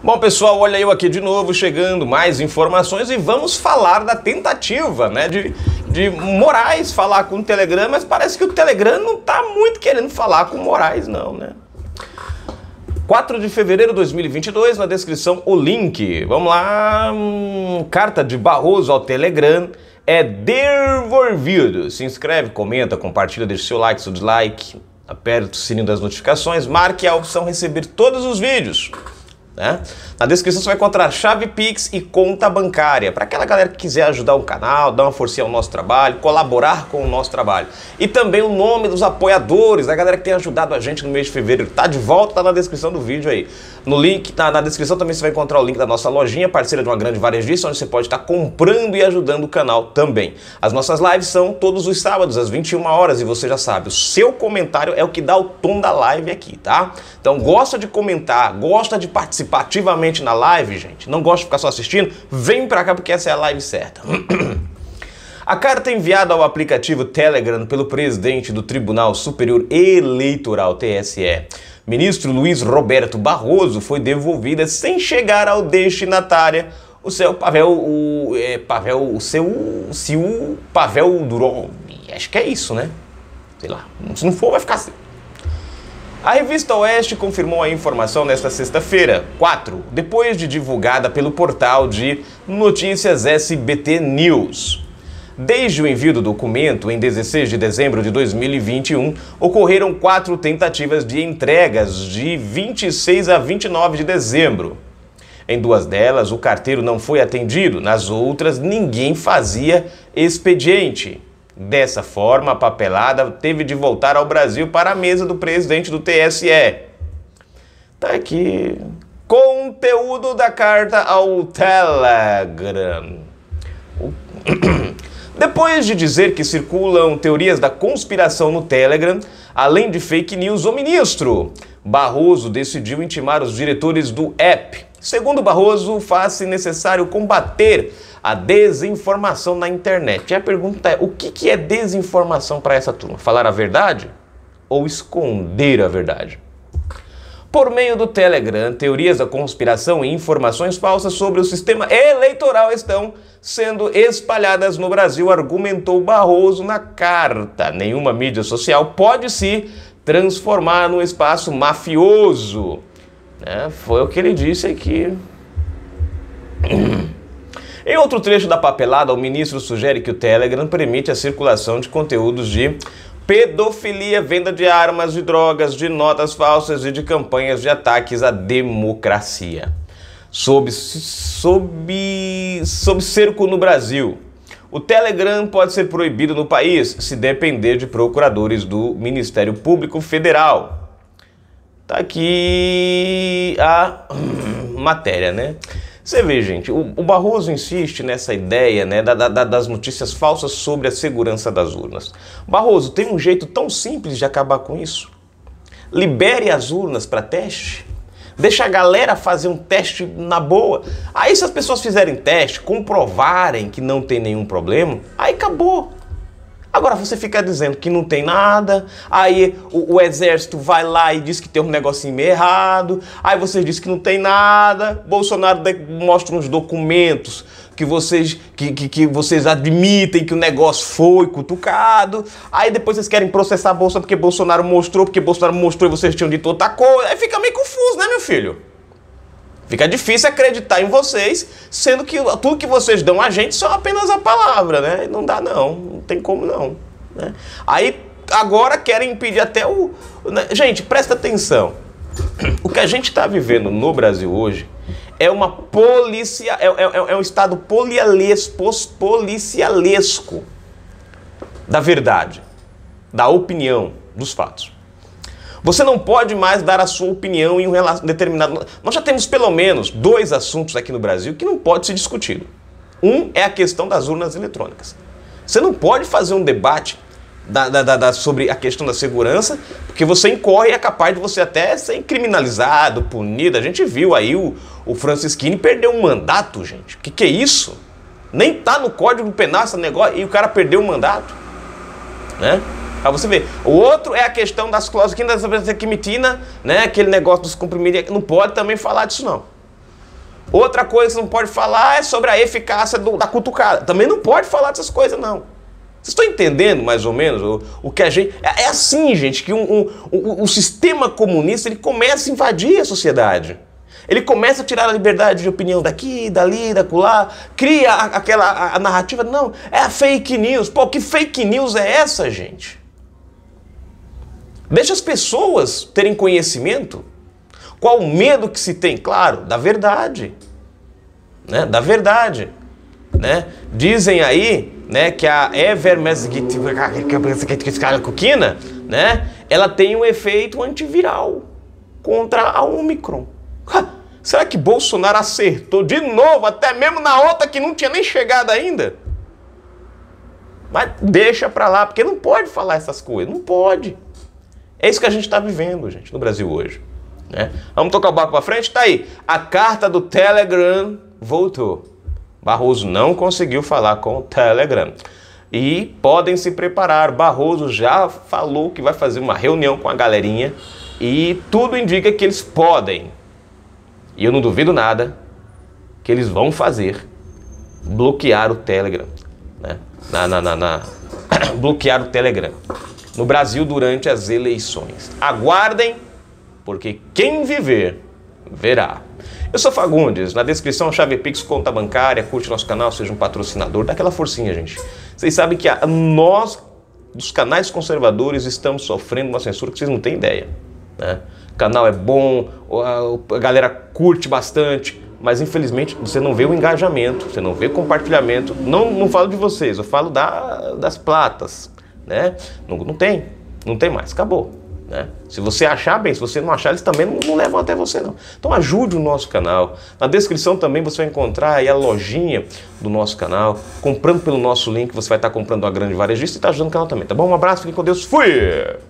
Bom, pessoal, olha eu aqui de novo chegando mais informações e vamos falar da tentativa, né, de, de Moraes falar com o Telegram, mas parece que o Telegram não tá muito querendo falar com o Moraes, não, né? 4 de fevereiro de 2022, na descrição o link. Vamos lá, hum, carta de Barroso ao Telegram é devolvido. Se inscreve, comenta, compartilha, deixa seu like, seu dislike, aperta o sininho das notificações, marque a opção receber todos os vídeos. Né? Na descrição você vai encontrar chave Pix e conta bancária, para aquela galera que quiser ajudar o canal, dar uma forcinha ao nosso trabalho, colaborar com o nosso trabalho. E também o nome dos apoiadores, da né? galera que tem ajudado a gente no mês de fevereiro. Tá de volta, tá na descrição do vídeo aí. No link, tá na descrição também você vai encontrar o link da nossa lojinha, parceira de uma grande varejista, onde você pode estar tá comprando e ajudando o canal também. As nossas lives são todos os sábados, às 21 horas, e você já sabe, o seu comentário é o que dá o tom da live aqui, tá? Então gosta de comentar, gosta de participar participar ativamente na live, gente, não gosta de ficar só assistindo, vem pra cá porque essa é a live certa. A carta é enviada ao aplicativo Telegram pelo presidente do Tribunal Superior Eleitoral, TSE, ministro Luiz Roberto Barroso, foi devolvida sem chegar ao destinatária o seu Pavel, o, é, Pavel, o seu, o seu Pavel Durov. Acho que é isso, né? Sei lá, se não for vai ficar assim. A revista Oeste confirmou a informação nesta sexta-feira, 4, depois de divulgada pelo portal de notícias SBT News. Desde o envio do documento, em 16 de dezembro de 2021, ocorreram quatro tentativas de entregas de 26 a 29 de dezembro. Em duas delas, o carteiro não foi atendido, nas outras, ninguém fazia expediente. Dessa forma, a papelada teve de voltar ao Brasil para a mesa do presidente do TSE. Tá aqui. Conteúdo da carta ao Telegram. O... Depois de dizer que circulam teorias da conspiração no Telegram, além de fake news, o ministro Barroso decidiu intimar os diretores do app Segundo Barroso, faz-se necessário combater a desinformação na internet. E a pergunta é: o que é desinformação para essa turma? Falar a verdade ou esconder a verdade? Por meio do Telegram, teorias da conspiração e informações falsas sobre o sistema eleitoral estão sendo espalhadas no Brasil, argumentou Barroso na carta. Nenhuma mídia social pode se transformar num espaço mafioso. É, foi o que ele disse aqui. Em outro trecho da papelada, o ministro sugere que o Telegram permite a circulação de conteúdos de pedofilia, venda de armas e drogas, de notas falsas e de campanhas de ataques à democracia. Sob, sob, sob cerco no Brasil. O Telegram pode ser proibido no país se depender de procuradores do Ministério Público Federal. Tá aqui a matéria, né? Você vê, gente, o, o Barroso insiste nessa ideia né, da, da, das notícias falsas sobre a segurança das urnas. Barroso, tem um jeito tão simples de acabar com isso? Libere as urnas para teste? deixa a galera fazer um teste na boa. Aí se as pessoas fizerem teste, comprovarem que não tem nenhum problema, aí acabou. Agora você fica dizendo que não tem nada, aí o, o, exército vai lá e diz que tem um negocinho meio errado, aí vocês dizem que não tem nada, Bolsonaro mostra uns documentos que vocês, que, que, que vocês admitem que o negócio foi cutucado, aí depois vocês querem processar a Bolsa porque Bolsonaro mostrou, porque Bolsonaro mostrou e vocês tinham dito outra coisa, aí fica meio confuso, né meu filho? Fica difícil acreditar em vocês, sendo que tudo que vocês dão a gente são apenas a palavra, né? Não dá não, não tem como não. Né? Aí agora querem impedir até o... Né? Gente, presta atenção. O que a gente está vivendo no Brasil hoje é uma polícia, é, é, é, é um estado polialesco, policialesco da verdade, da opinião, dos fatos. Você não pode mais dar a sua opinião em um determinado. Nós já temos pelo menos dois assuntos aqui no Brasil que não pode ser discutido. Um é a questão das urnas eletrônicas. Você não pode fazer um debate da, da, da, sobre a questão da segurança, porque você incorre e é capaz de você até ser criminalizado, punido. A gente viu aí o, o Francisquini perdeu um mandato, gente. O que, que é isso? Nem tá no Código Penal esse negócio e o cara perdeu o mandato. Né? Aí você vê. O outro é a questão das clozquinas da quimitina, né? Aquele negócio dos comprimidos. Não pode também falar disso, não. Outra coisa que não pode falar é sobre a eficácia do, da cutucada. Também não pode falar dessas coisas, não. Vocês estão entendendo, mais ou menos, o, o que a gente... É, é assim, gente, que um, um, um, o sistema comunista ele começa a invadir a sociedade. Ele começa a tirar a liberdade de opinião daqui, dali, daquela. cria aquela a, a narrativa. Não, é a fake news. Pô, que fake news é essa, gente? Deixa as pessoas terem conhecimento. Qual o medo que se tem? Claro, da verdade. Né? Da verdade. Né? Dizem aí né, que a coquina, né, ela tem um efeito antiviral contra a Omicron. será que Bolsonaro acertou de novo, até mesmo na outra que não tinha nem chegado ainda? Mas deixa pra lá, porque não pode falar essas coisas, não pode. É isso que a gente está vivendo, gente, no Brasil hoje. Né? Vamos tocar o barco para frente? Tá aí. A carta do Telegram voltou. Barroso não conseguiu falar com o Telegram. E podem se preparar. Barroso já falou que vai fazer uma reunião com a galerinha e tudo indica que eles podem. E eu não duvido nada que eles vão fazer bloquear o Telegram. Né? na, na, na, na. bloquear o Telegram no Brasil durante as eleições. Aguardem, porque quem viver, verá. Eu sou Fagundes, na descrição chave Pix, conta bancária, curte nosso canal, seja um patrocinador, dá aquela forcinha, gente. Vocês sabem que a, nós, dos canais conservadores, estamos sofrendo uma censura que vocês não têm ideia. Né? O canal é bom, a galera curte bastante, mas infelizmente você não vê o engajamento, você não vê o compartilhamento. Não, não falo de vocês, eu falo da, das platas, né? Não, não tem, não tem mais, acabou. Né? Se você achar, bem, se você não achar, eles também não, não, levam até você não. Então ajude o nosso canal. Na descrição também você vai encontrar aí a lojinha do nosso canal. Comprando pelo nosso link, você vai estar comprando a grande varejista e está ajudando o canal também, tá bom? Um abraço, fiquem com Deus, fui!